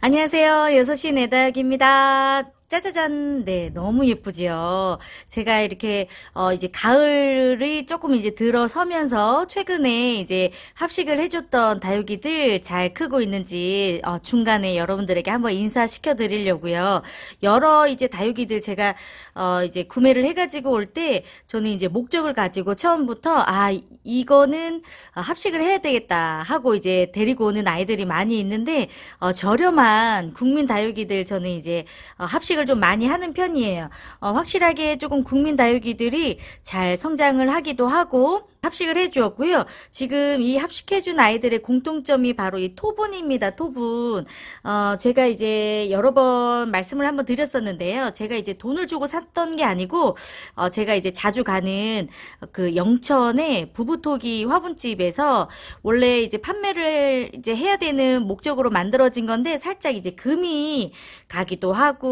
안녕하세요. 6시 내닭입니다. 짜자잔. 네, 너무 예쁘지요. 제가 이렇게 어 이제 가을이 조금 이제 들어서면서 최근에 이제 합식을 해줬던 다육이들 잘 크고 있는지 어 중간에 여러분들에게 한번 인사시켜 드리려고요. 여러 이제 다육이들 제가 어 이제 구매를 해가지고 올 때 저는 이제 목적을 가지고 처음부터 아 이거는 어, 합식을 해야 되겠다 하고 이제 데리고 오는 아이들이 많이 있는데 어 저렴한 국민 다육이들 저는 이제 어, 합식 의식을 좀 많이 하는 편이에요. 어, 확실하게 조금 국민 다육이들이 잘 성장을 하기도 하고 합식을 해주었고요. 지금 이 합식해준 아이들의 공통점이 바로 이 토분입니다. 토분. 어, 제가 이제 여러 번 말씀을 한번 드렸었는데요. 제가 이제 돈을 주고 샀던 게 아니고, 어, 제가 이제 자주 가는 그 영천의 부부토기 화분집에서 원래 이제 판매를 이제 해야 되는 목적으로 만들어진 건데 살짝 이제 금이 가기도 하고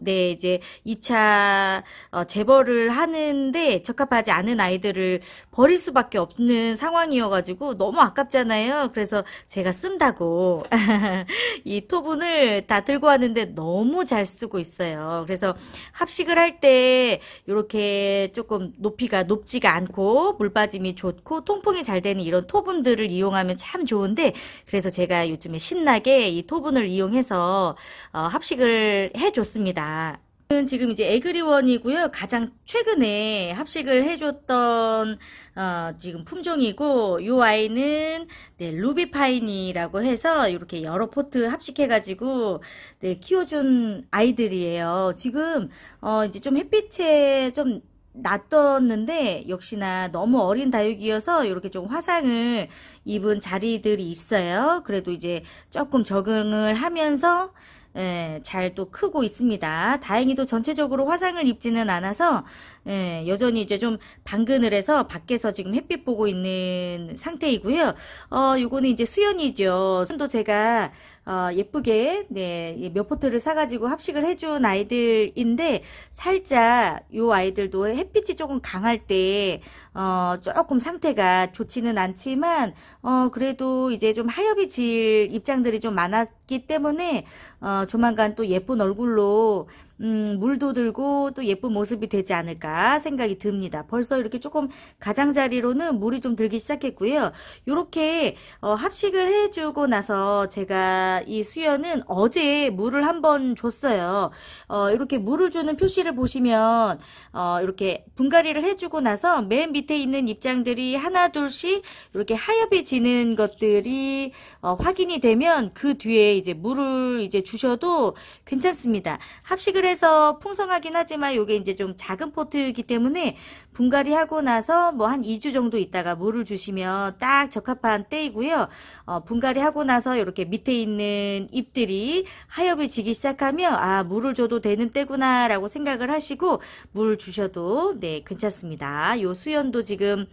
네 이제 2차 어, 재벌을 하는데 적합하지 않은 아이들을 버릴 수밖에 없는 상황이어가지고 너무 아깝잖아요. 그래서 제가 쓴다고 이 토분을 다 들고 왔는데 너무 잘 쓰고 있어요. 그래서 합식을 할 때 이렇게 조금 높이가 높지가 않고 물 빠짐이 좋고 통풍이 잘 되는 이런 토분들을 이용하면 참 좋은데 그래서 제가 요즘에 신나게 이 토분을 이용해서 어, 합식을 해줬습니다. 있습니다. 지금 이제 에그리원이고요. 가장 최근에 합식을 해줬던 어, 지금 품종이고 이 아이는 네, 루비파인이라고 해서 이렇게 여러 포트 합식해가지고 네, 키워준 아이들이에요. 지금 어, 이제 좀 햇빛에 좀놔뒀는데 역시나 너무 어린 다육이어서 이렇게 좀 화상을 입은 자리들이 있어요. 그래도 이제 조금 적응을 하면서 예, 잘 또 크고 있습니다. 다행히도 전체적으로 화상을 입지는 않아서 예, 여전히 이제 좀 방근을 해서 밖에서 지금 햇빛 보고 있는 상태이고요. 어, 요거는 이제 수연이죠. 수연도 제가 어, 예쁘게 네, 몇 포트를 사가지고 합식을 해준 아이들인데 살짝 요 아이들도 햇빛이 조금 강할 때 어, 조금 상태가 좋지는 않지만 어, 그래도 이제 좀 하엽이 질 입장들이 좀 많았기 때문에 어, 조만간 또 예쁜 얼굴로 음, 물도 들고 또 예쁜 모습이 되지 않을까 생각이 듭니다. 벌써 이렇게 조금 가장자리로는 물이 좀 들기 시작했고요. 이렇게 어, 합식을 해주고 나서 제가 이 수연은 어제 물을 한번 줬어요. 어, 이렇게 물을 주는 표시를 보시면 어, 이렇게 분갈이를 해주고 나서 맨 밑에 있는 입장들이 하나 둘씩 이렇게 하엽이 지는 것들이 어, 확인이 되면 그 뒤에 이제 물을 이제 주셔도 괜찮습니다. 합식을 그래서 풍성하긴 하지만 이게 이제 좀 작은 포트이기 때문에 분갈이 하고 나서 뭐 한 2주 정도 있다가 물을 주시면 딱 적합한 때이고요. 어, 분갈이 하고 나서 이렇게 밑에 있는 잎들이 하엽이 지기 시작하면 아 물을 줘도 되는 때구나라고 생각을 하시고 물 주셔도 네 괜찮습니다. 요 수연도 지금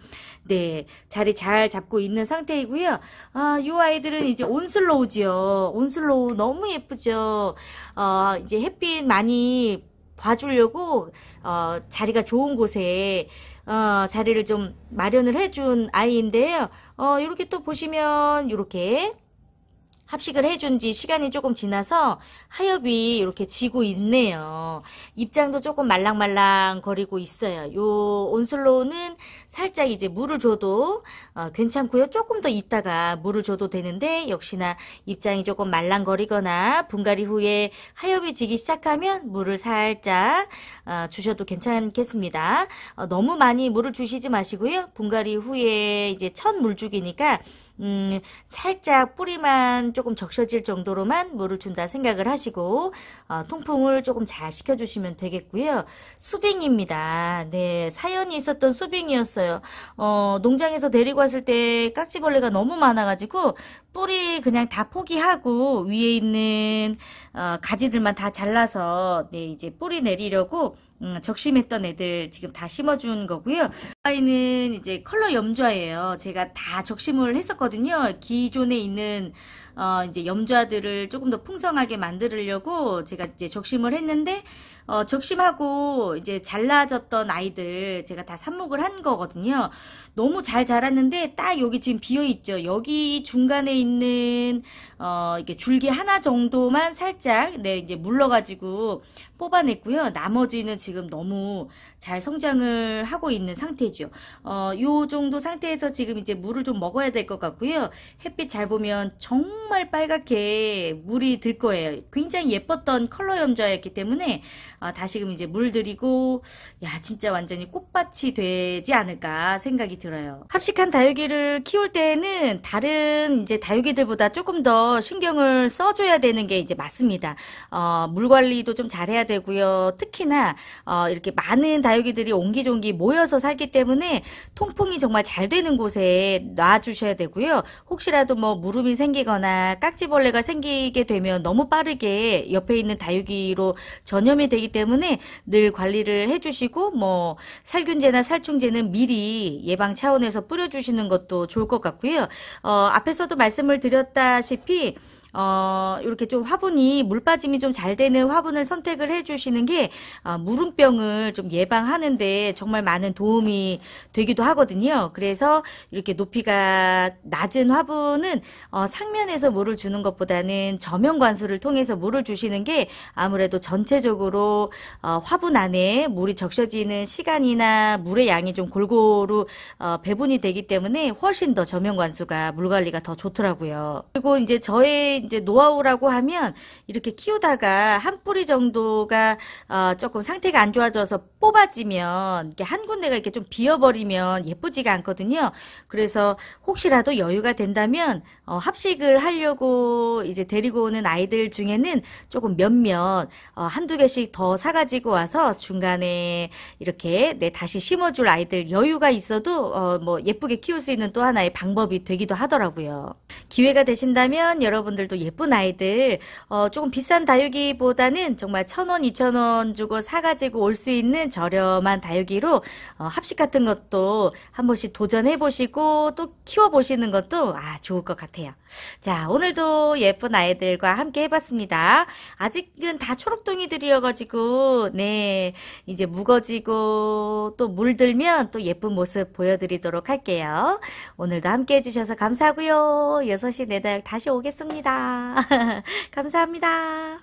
네 자리 잘 잡고 있는 상태이고요. 아요 아이들은 이제 온슬로우지요. 온슬로우 너무 예쁘죠. 어 이제 햇빛 많이 봐주려고 어, 자리가 좋은 곳에 어, 자리를 좀 마련을 해준 아이인데요. 어, 이렇게 또 보시면 이렇게 합식을 해준 지 시간이 조금 지나서 하엽이 이렇게 지고 있네요. 입장도 조금 말랑말랑 거리고 있어요. 요 온슬로우는 살짝 이제 물을 줘도 어, 괜찮고요. 조금 더 있다가 물을 줘도 되는데 역시나 입장이 조금 말랑거리거나 분갈이 후에 하엽이 지기 시작하면 물을 살짝 어, 주셔도 괜찮겠습니다. 어, 너무 많이 물을 주시지 마시고요. 분갈이 후에 이제 첫 물주기니까 음, 살짝 뿌리만 조금 적셔질 정도로만 물을 준다 생각을 하시고 어, 통풍을 조금 잘 시켜주시면 되겠고요. 수빙입니다. 네, 사연이 있었던 수빙이었어요. 어, 농장에서 데리고 왔을 때 깍지벌레가 너무 많아가지고 뿌리 그냥 다 포기하고 위에 있는 어, 가지들만 다 잘라서 네, 이제 뿌리 내리려고 음, 적심했던 애들 지금 다 심어준 거고요. 아이는 이제 컬러 염좌예요. 제가 다 적심을 했었거든요. 기존에 있는 어, 이제 염좌들을 조금 더 풍성하게 만들려고 제가 이제 적심을 했는데 어, 적심하고 이제 잘라졌던 아이들 제가 다 삽목을 한 거거든요. 너무 잘 자랐는데 딱 여기 지금 비어 있죠. 여기 중간에 있는 어, 이게 줄기 하나 정도만 살짝 네 이제 물러가지고 뽑아냈고요. 나머지는 지금 너무 잘 성장을 하고 있는 상태죠. 어, 요 정도 상태에서 지금 이제 물을 좀 먹어야 될 것 같고요. 햇빛 잘 보면 정말 정말 빨갛게 물이 들 거예요. 굉장히 예뻤던 컬러 염자였기 때문에 어, 다시금 이제 물들이고 야 진짜 완전히 꽃밭이 되지 않을까 생각이 들어요. 합식한 다육이를 키울 때는 다른 이제 다육이들보다 조금 더 신경을 써줘야 되는 게 이제 맞습니다. 어, 물 관리도 좀 잘해야 되고요. 특히나 어, 이렇게 많은 다육이들이 옹기종기 모여서 살기 때문에 통풍이 정말 잘 되는 곳에 놔주셔야 되고요. 혹시라도 뭐 무름이 생기거나 깍지벌레가 생기게 되면 너무 빠르게 옆에 있는 다육이로 전염이 되기 때문에 늘 관리를 해주시고 뭐 살균제나 살충제는 미리 예방 차원에서 뿌려주시는 것도 좋을 것 같고요. 어, 앞에서도 말씀을 드렸다시피 어, 이렇게 좀 화분이 물 빠짐이 좀 잘 되는 화분을 선택을 해주시는 게 어, 무름병을 좀 예방하는데 정말 많은 도움이 되기도 하거든요. 그래서 이렇게 높이가 낮은 화분은 어, 상면에서 물을 주는 것보다는 저면 관수를 통해서 물을 주시는 게 아무래도 전체적으로 어, 화분 안에 물이 적셔지는 시간이나 물의 양이 좀 골고루 어, 배분이 되기 때문에 훨씬 더 저면 관수가 물 관리가 더 좋더라고요. 그리고 이제 저의 이제 노하우라고 하면 이렇게 키우다가 한 뿌리 정도가 어, 조금 상태가 안 좋아져서 뽑아지면 이게한 군데가 이렇게 좀 비어버리면 예쁘지가 않거든요. 그래서 혹시라도 여유가 된다면 어, 합식을 하려고 이제 데리고 오는 아이들 중에는 조금 몇몇 어, 한두 개씩 더 사가지고 와서 중간에 이렇게 네, 다시 심어줄 아이들 여유가 있어도 어, 뭐 예쁘게 키울 수 있는 또 하나의 방법이 되기도 하더라고요. 기회가 되신다면 여러분들도 또 예쁜 아이들 어, 조금 비싼 다육이보다는 정말 천 원, 이천 원 주고 사가지고 올 수 있는 저렴한 다육이로 어, 합식 같은 것도 한 번씩 도전해 보시고 또 키워 보시는 것도 아 좋을 것 같아요. 자 오늘도 예쁜 아이들과 함께 해봤습니다. 아직은 다 초록둥이들이어가지고 네 이제 무거지고 또 물들면 또 예쁜 모습 보여드리도록 할게요. 오늘도 함께 해주셔서 감사하고요. 6시 내달 다시 오겠습니다. 감사합니다.